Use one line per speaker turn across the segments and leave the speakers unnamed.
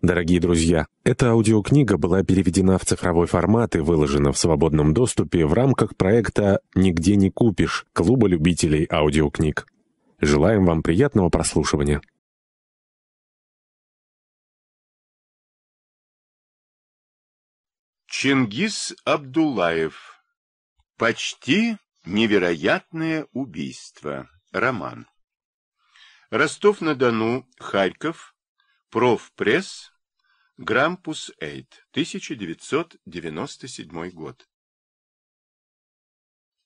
Дорогие друзья, эта аудиокнига была переведена в цифровой формат и выложена в свободном доступе в рамках проекта «Нигде не купишь» Клуба любителей аудиокниг. Желаем вам приятного прослушивания. Чингис Абдулаев. Почти невероятное убийство. Роман. Ростов-на-Дону, Харьков, Профпресс, Грампус Эйт, 1997 год.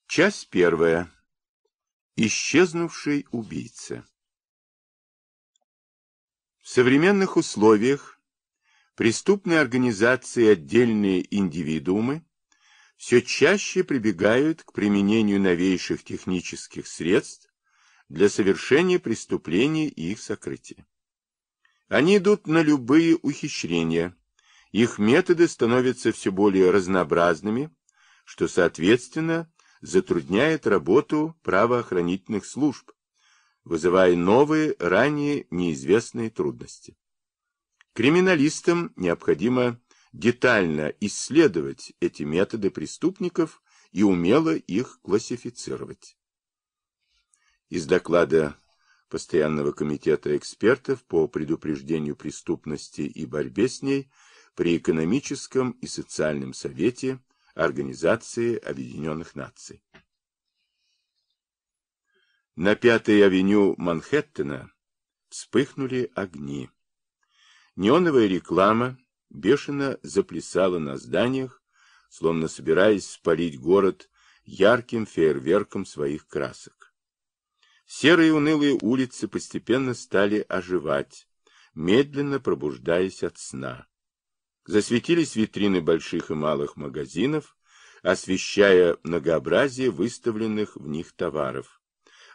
Часть первая. Исчезнувший убийца. В современных условиях преступные организации и отдельные индивидуумы все чаще прибегают к применению новейших технических средств для совершения преступлений и их сокрытия. Они идут на любые ухищрения. Их методы становятся все более разнообразными, что, соответственно, затрудняет работу правоохранительных служб, вызывая новые, ранее неизвестные трудности. Криминалистам необходимо детально исследовать эти методы преступников и умело их классифицировать. Из доклада Постоянного комитета экспертов по предупреждению преступности и борьбе с ней при экономическом и социальном совете Организации Объединенных Наций. На Пятой авеню Манхэттена вспыхнули огни. Неоновая реклама бешено заплясала на зданиях, словно собираясь спалить город ярким фейерверком своих красок. Серые унылые улицы постепенно стали оживать, медленно пробуждаясь от сна. Засветились витрины больших и малых магазинов, освещая многообразие выставленных в них товаров,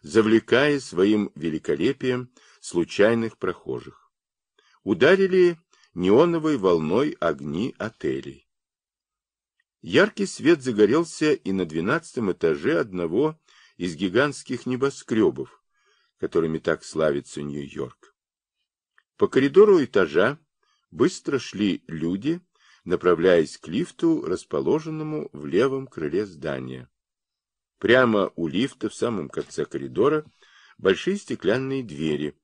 завлекая своим великолепием случайных прохожих. Ударили неоновой волной огни отелей. Яркий свет загорелся и на двенадцатом этаже одного из гигантских небоскребов, которыми так славится Нью-Йорк. По коридору этажа быстро шли люди, направляясь к лифту, расположенному в левом крыле здания. Прямо у лифта, в самом конце коридора, большие стеклянные двери.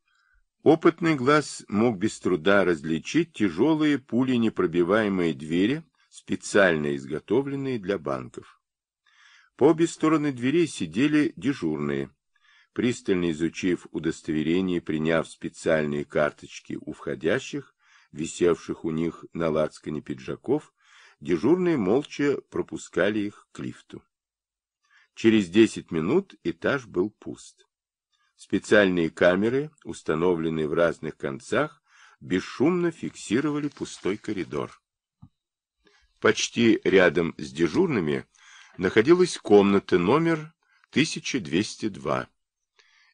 Опытный глаз мог без труда различить тяжелые пули непробиваемые двери, специально изготовленные для банков. По обе стороны дверей сидели дежурные. Пристально изучив удостоверение, приняв специальные карточки у входящих, висевших у них на лацкане пиджаков, дежурные молча пропускали их к лифту. Через десять минут этаж был пуст. Специальные камеры, установленные в разных концах, бесшумно фиксировали пустой коридор. Почти рядом с дежурными – находилась комната номер 1202.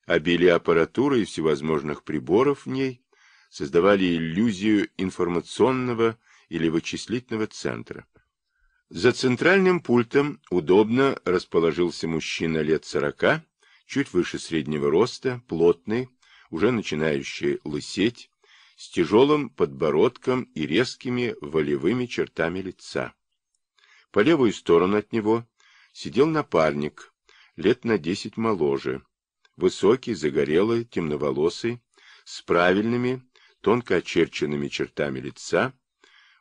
Обилие аппаратуры и всевозможных приборов в ней создавали иллюзию информационного или вычислительного центра. За центральным пультом удобно расположился мужчина лет сорока, чуть выше среднего роста, плотный, уже начинающий лысеть, с тяжелым подбородком и резкими волевыми чертами лица. По левую сторону от него сидел напарник, лет на десять моложе, высокий, загорелый, темноволосый, с правильными, тонко очерченными чертами лица.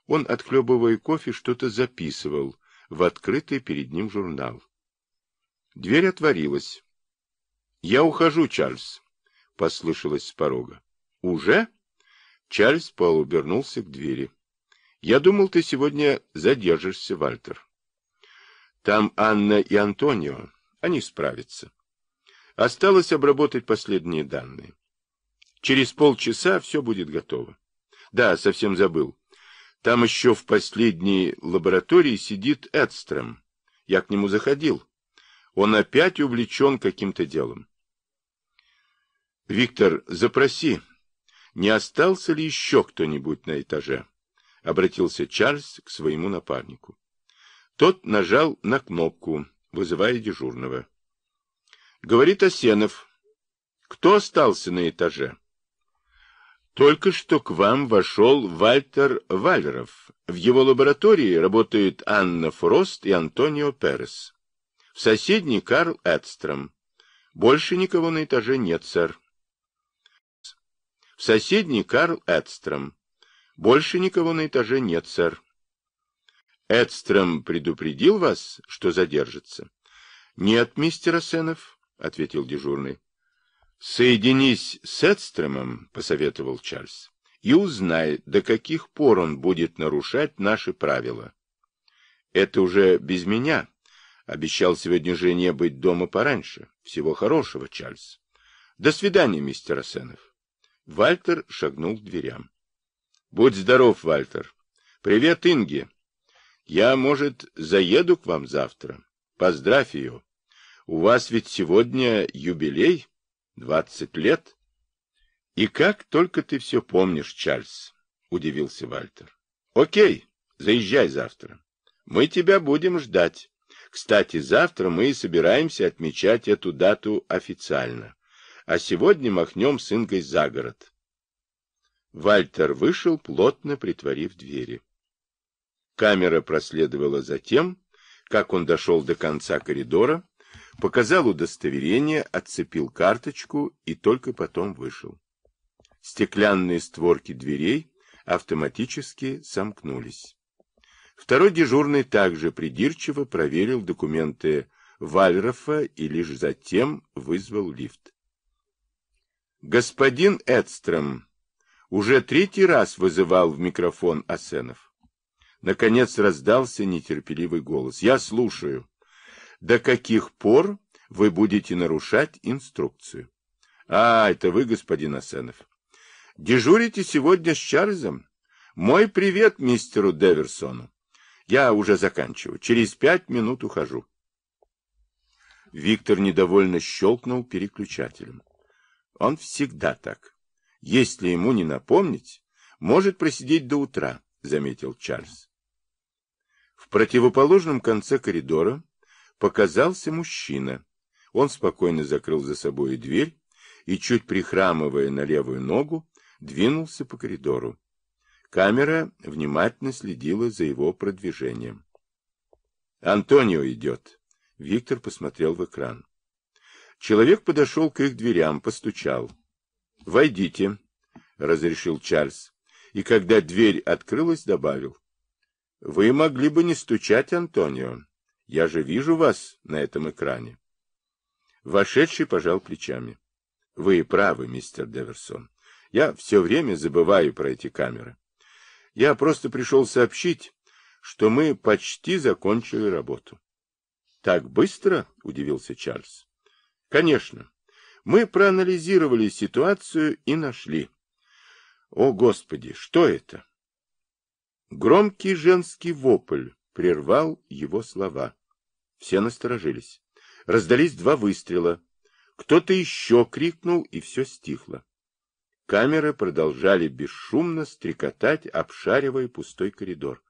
Он, отхлебывая кофе, что-то записывал в открытый перед ним журнал. Дверь отворилась. — Я ухожу, Чарльз, — послышалось с порога. — Уже? Чарльз полубернулся к двери. — Я думал, ты сегодня задержишься, Вальтер. Там Анна и Антонио, они справятся. Осталось обработать последние данные. Через полчаса все будет готово. Да, совсем забыл. Там еще в последней лаборатории сидит Эдстрем. Я к нему заходил. Он опять увлечен каким-то делом. Виктор, запроси, не остался ли еще кто-нибудь на этаже? Обратился Чарльз к своему напарнику. Тот нажал на кнопку, вызывая дежурного. Говорит Осенов. Кто остался на этаже? Только что к вам вошел Вальтер Валеров. В его лаборатории работают Анна Фрост и Антонио Перес. В соседней Карл Эдстром. Больше никого на этаже нет, сэр. В соседней Карл Эдстром. Больше никого на этаже нет, сэр. Эдстром предупредил вас, что задержится? — Нет, мистер Асенов, — ответил дежурный. — Соединись с Эдстромом, — посоветовал Чарльз, — и узнай, до каких пор он будет нарушать наши правила. — Это уже без меня. Обещал сегодня жене быть дома пораньше. Всего хорошего, Чарльз. — До свидания, мистер Асенов. Вальтер шагнул к дверям. — Будь здоров, Вальтер. — Привет, Инги. Я, может, заеду к вам завтра. Поздравь ее. У вас ведь сегодня юбилей, двадцать лет. И как только ты все помнишь, Чарльз, — удивился Вальтер. Окей, заезжай завтра. Мы тебя будем ждать. Кстати, завтра мы и собираемся отмечать эту дату официально. А сегодня махнем с Ингой за город. Вальтер вышел, плотно притворив двери. Камера проследовала за тем, как он дошел до конца коридора, показал удостоверение, отцепил карточку и только потом вышел. Стеклянные створки дверей автоматически сомкнулись. Второй дежурный также придирчиво проверил документы Вальрофа и лишь затем вызвал лифт. Господин Эдстром уже третий раз вызывал в микрофон Асенов. Наконец раздался нетерпеливый голос. «Я слушаю. До каких пор вы будете нарушать инструкцию?» «А, это вы, господин Асенов. Дежурите сегодня с Чарльзом? Мой привет мистеру Деверсону. Я уже заканчиваю. Через пять минут ухожу». Виктор недовольно щелкнул переключателем. «Он всегда так. Если ему не напомнить, может просидеть до утра», — заметил Чарльз. В противоположном конце коридора показался мужчина. Он спокойно закрыл за собой дверь и, чуть прихрамывая на левую ногу, двинулся по коридору. Камера внимательно следила за его продвижением. «Антонио идет!» Виктор посмотрел в экран. Человек подошел к их дверям, постучал. «Войдите», — разрешил Чарльз, и когда дверь открылась, добавил. — Вы могли бы не стучать, Антонио. Я же вижу вас на этом экране. Вошедший пожал плечами. — Вы правы, мистер Деверсон. Я все время забываю про эти камеры. Я просто пришел сообщить, что мы почти закончили работу. — Так быстро? — удивился Чарльз. — Конечно. Мы проанализировали ситуацию и нашли. — О, Господи, что это? Громкий женский вопль прервал его слова. Все насторожились. Раздались два выстрела. Кто-то еще крикнул, и все стихло. Камеры продолжали бесшумно стрекотать, обшаривая пустой коридор.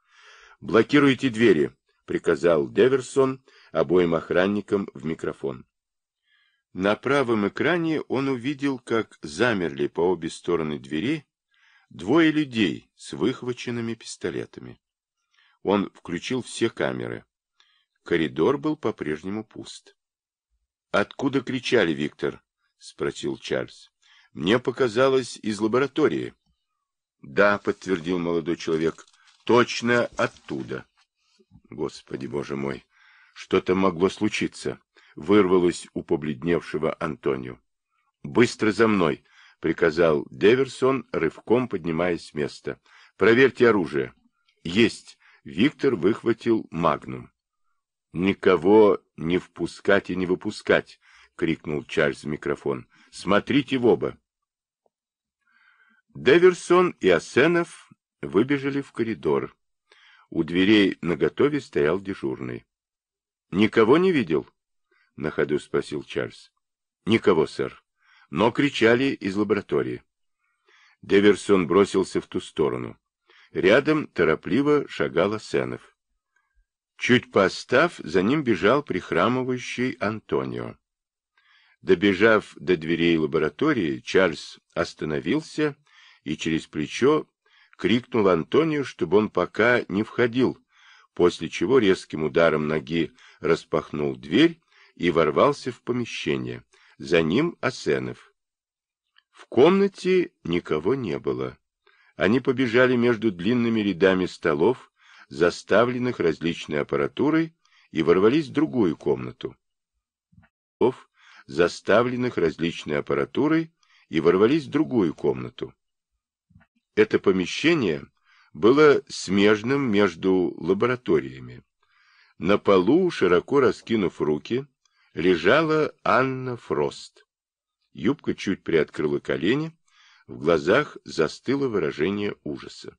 «Блокируйте двери», — приказал Деверсон обоим охранникам в микрофон. На правом экране он увидел, как замерли по обе стороны двери Двое людей с выхваченными пистолетами. Он включил все камеры. Коридор был по-прежнему пуст. — Откуда кричали, Виктор? — спросил Чарльз. — Мне показалось, из лаборатории. — Да, — подтвердил молодой человек, — точно оттуда. Господи, боже мой, что-то могло случиться, — вырвалось у побледневшего Антонио. — Быстро за мной! —— приказал Деверсон, рывком поднимаясь с места. — Проверьте оружие. — Есть. Виктор выхватил магнум. — Никого не впускать и не выпускать! — крикнул Чарльз в микрофон. — Смотрите в оба! Деверсон и Асенов выбежали в коридор. У дверей наготове стоял дежурный. — Никого не видел? — на ходу спросил Чарльз. — Никого, сэр но кричали из лаборатории. Деверсон бросился в ту сторону. Рядом торопливо шагал Асенов. Чуть постав, за ним бежал прихрамывающий Антонио. Добежав до дверей лаборатории, Чарльз остановился и через плечо крикнул Антонио, чтобы он пока не входил, после чего резким ударом ноги распахнул дверь и ворвался в помещение. За ним Асенов. В комнате никого не было. Они побежали между длинными рядами столов, заставленных различной аппаратурой, и ворвались в другую комнату. Заставленных различной аппаратурой, и ворвались в другую комнату. Это помещение было смежным между лабораториями. На полу, широко раскинув руки, лежала Анна Фрост. Юбка чуть приоткрыла колени, в глазах застыло выражение ужаса.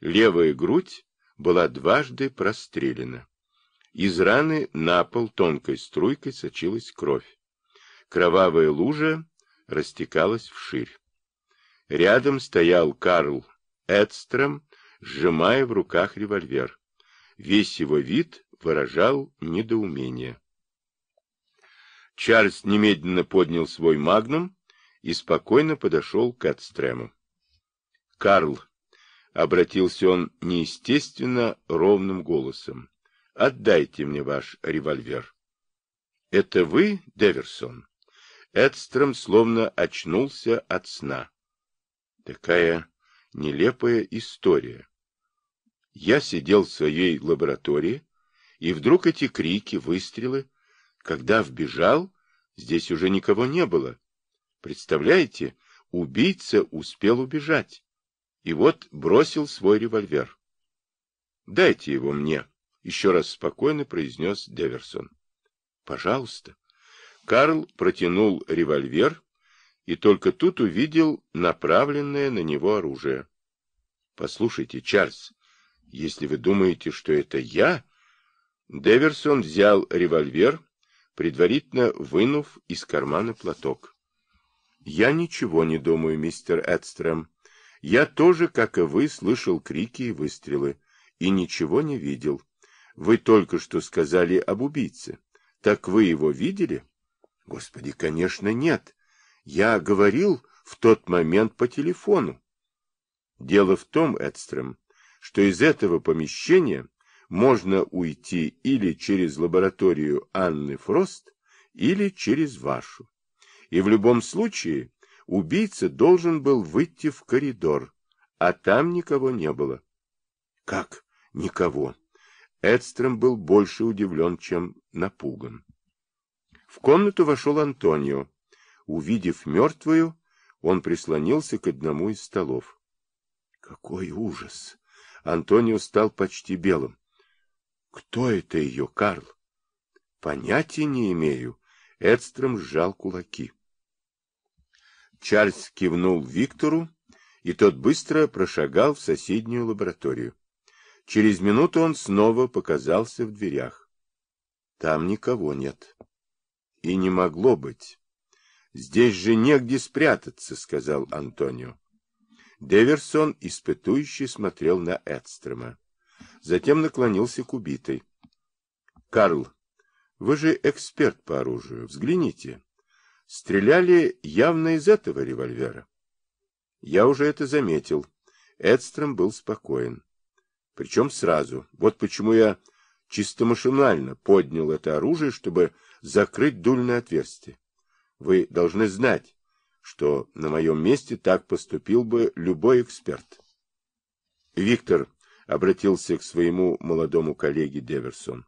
Левая грудь была дважды прострелена. Из раны на пол тонкой струйкой сочилась кровь. Кровавая лужа растекалась вширь. Рядом стоял Карл Эдстром, сжимая в руках револьвер. Весь его вид выражал недоумение. Чарльз немедленно поднял свой магнум и спокойно подошел к Эдстрему. — Карл, — обратился он неестественно ровным голосом, — отдайте мне ваш револьвер. — Это вы, Деверсон? Эдстрем словно очнулся от сна. — Такая нелепая история. Я сидел в своей лаборатории, и вдруг эти крики, выстрелы... Когда вбежал, здесь уже никого не было. Представляете, убийца успел убежать. И вот бросил свой револьвер. «Дайте его мне», — еще раз спокойно произнес Деверсон. «Пожалуйста». Карл протянул револьвер и только тут увидел направленное на него оружие. «Послушайте, Чарльз, если вы думаете, что это я...» Деверсон взял револьвер предварительно вынув из кармана платок. «Я ничего не думаю, мистер Эдстрем. Я тоже, как и вы, слышал крики и выстрелы, и ничего не видел. Вы только что сказали об убийце. Так вы его видели?» «Господи, конечно, нет. Я говорил в тот момент по телефону». «Дело в том, Эдстрем, что из этого помещения можно уйти или через лабораторию Анны Фрост, или через вашу. И в любом случае убийца должен был выйти в коридор, а там никого не было. Как никого? Эдстрем был больше удивлен, чем напуган. В комнату вошел Антонио. Увидев мертвую, он прислонился к одному из столов. Какой ужас! Антонио стал почти белым. Кто это ее, Карл? Понятия не имею. Эдстром сжал кулаки. Чарльз кивнул Виктору, и тот быстро прошагал в соседнюю лабораторию. Через минуту он снова показался в дверях. Там никого нет. И не могло быть. Здесь же негде спрятаться, сказал Антонио. Деверсон испытующе смотрел на Эдстрема затем наклонился к убитой. — Карл, вы же эксперт по оружию, взгляните. Стреляли явно из этого револьвера. Я уже это заметил. Эдстром был спокоен. Причем сразу. Вот почему я чисто машинально поднял это оружие, чтобы закрыть дульное отверстие. Вы должны знать, что на моем месте так поступил бы любой эксперт. Виктор, обратился к своему молодому коллеге Деверсон.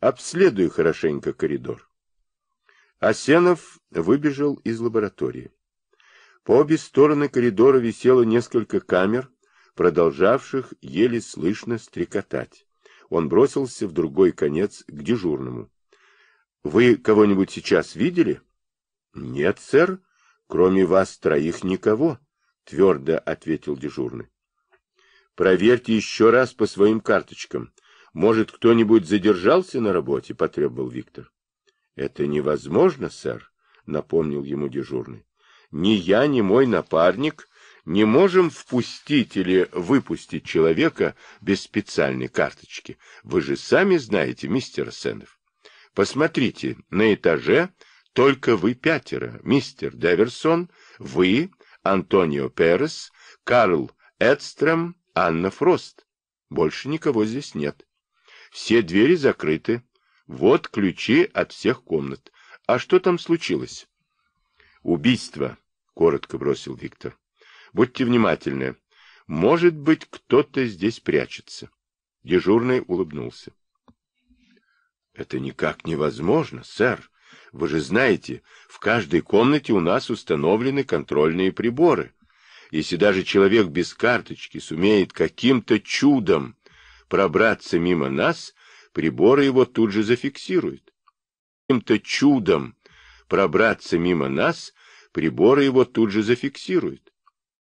Обследуй хорошенько коридор. Асенов выбежал из лаборатории. По обе стороны коридора висело несколько камер, продолжавших еле слышно стрекотать. Он бросился в другой конец к дежурному. — Вы кого-нибудь сейчас видели? — Нет, сэр, кроме вас троих никого, — твердо ответил дежурный. Проверьте еще раз по своим карточкам. Может, кто-нибудь задержался на работе, потребовал Виктор. Это невозможно, сэр, напомнил ему дежурный. Ни я, ни мой напарник не можем впустить или выпустить человека без специальной карточки. Вы же сами знаете, мистер Сенов. Посмотрите, на этаже только вы пятеро. Мистер Деверсон, вы, Антонио Перес, Карл Эдстрем, Анна Фрост. Больше никого здесь нет. Все двери закрыты. Вот ключи от всех комнат. А что там случилось? Убийство, коротко бросил Виктор. Будьте внимательны. Может быть, кто-то здесь прячется. Дежурный улыбнулся. Это никак невозможно, сэр. Вы же знаете, в каждой комнате у нас установлены контрольные приборы. Если даже человек без карточки сумеет каким-то чудом пробраться мимо нас, приборы его тут же зафиксируют. Каким-то чудом пробраться мимо нас, приборы его тут же зафиксируют.